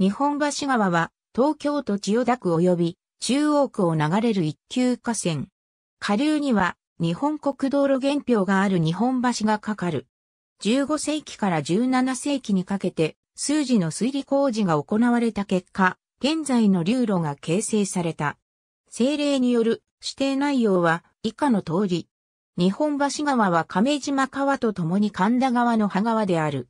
日本橋川は東京都千代田区及び中央区を流れる一級河川。下流には日本国道路原表がある日本橋がかかる。15世紀から17世紀にかけて数字の水利工事が行われた結果、現在の流路が形成された。政令による指定内容は以下の通り。日本橋川は亀島川と共に神田川の葉川である。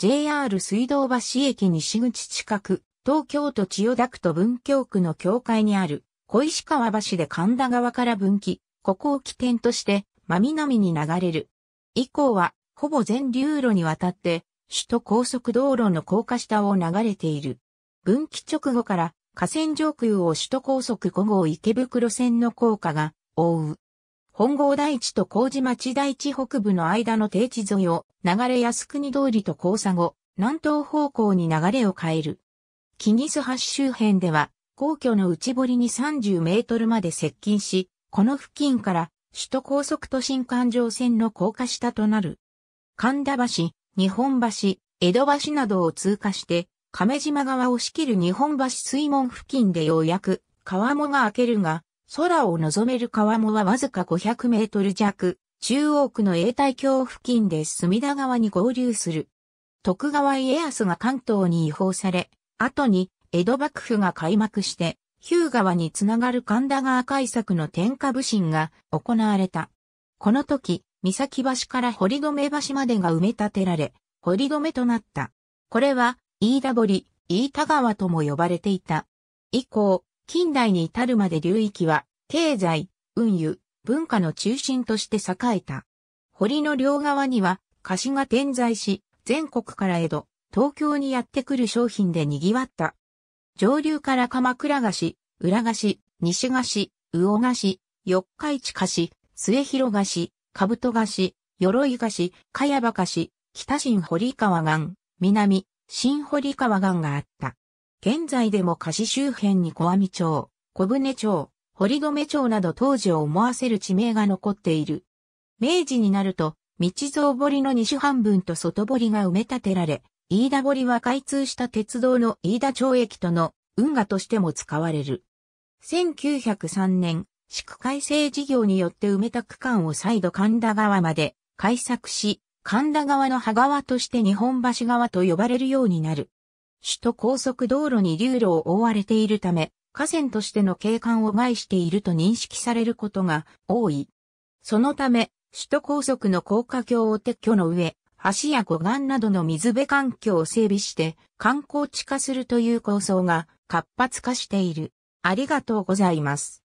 JR 水道橋駅西口近く、東京都千代田区と文京区の境界にある、小石川橋で神田川から分岐、ここを起点として、真南に流れる。以降は、ほぼ全流路にわたって、首都高速道路の高架下を流れている。分岐直後から、河川上空を首都高速5号池袋線の高架が、覆う。本郷台地と麹町台地北部の間の低地沿いを、流れ安国通りと交差後、南東方向に流れを変える。キニス橋周辺では、皇居の内堀に30メートルまで接近し、この付近から首都高速都心環状線の高架下となる。神田橋、日本橋、江戸橋などを通過して、亀島側を仕切る日本橋水門付近でようやく川面が開けるが、空を望める川面はわずか500メートル弱、中央区の永代橋付近で隅田川に合流する。徳川家康が関東に移放され、後に江戸幕府が開幕して、ヒュー川につながる神田川開作の天下武神が行われた。この時、三崎橋から堀留橋までが埋め立てられ、堀留となった。これは、飯田堀、飯田川とも呼ばれていた。以降、近代に至るまで流域は、経済、運輸、文化の中心として栄えた。堀の両側には菓子が点在し、全国から江戸、東京にやってくる商品で賑わった。上流から鎌倉菓子、浦菓子、西菓子、魚菓子、四日市菓子、末広菓子、兜菓子、鎧菓子、茅場菓子、北新堀川岸、南、新堀川岸があった。現在でも菓子周辺に小網町、小舟町、堀米町など当時を思わせる地名が残っている。明治になると、道蔵堀の西半分と外堀が埋め立てられ、飯田堀は開通した鉄道の飯田町駅との運河としても使われる。1903年、市区改正事業によって埋めた区間を再度神田川まで開削し、神田川の葉川として日本橋川と呼ばれるようになる。首都高速道路に流路を覆われているため、河川としての景観を害していると認識されることが多い。そのため、首都高速の高架橋を撤去の上、橋や護岸などの水辺環境を整備して観光地化するという構想が活発化している。ありがとうございます。